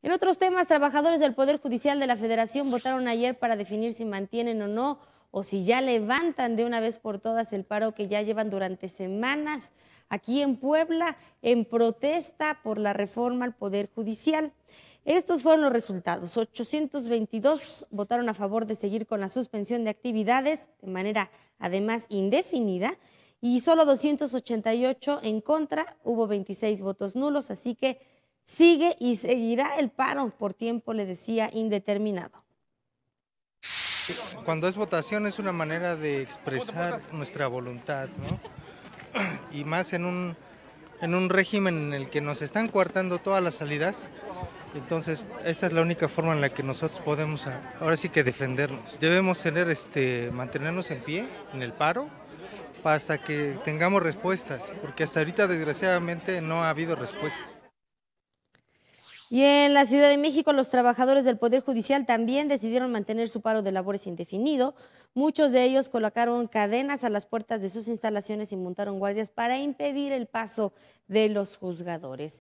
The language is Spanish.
En otros temas, trabajadores del Poder Judicial de la Federación votaron ayer para definir si mantienen o no o si ya levantan de una vez por todas el paro que ya llevan durante semanas aquí en Puebla en protesta por la reforma al Poder Judicial. Estos fueron los resultados. 822 votaron a favor de seguir con la suspensión de actividades de manera además indefinida y solo 288 en contra. Hubo 26 votos nulos, así que Sigue y seguirá el paro por tiempo, le decía, indeterminado. Cuando es votación es una manera de expresar nuestra voluntad, ¿no? Y más en un, en un régimen en el que nos están coartando todas las salidas, entonces, esta es la única forma en la que nosotros podemos ah, ahora sí que defendernos. Debemos tener este mantenernos en pie en el paro hasta que tengamos respuestas, porque hasta ahorita desgraciadamente no ha habido respuesta. Y en la Ciudad de México, los trabajadores del Poder Judicial también decidieron mantener su paro de labores indefinido. Muchos de ellos colocaron cadenas a las puertas de sus instalaciones y montaron guardias para impedir el paso de los juzgadores.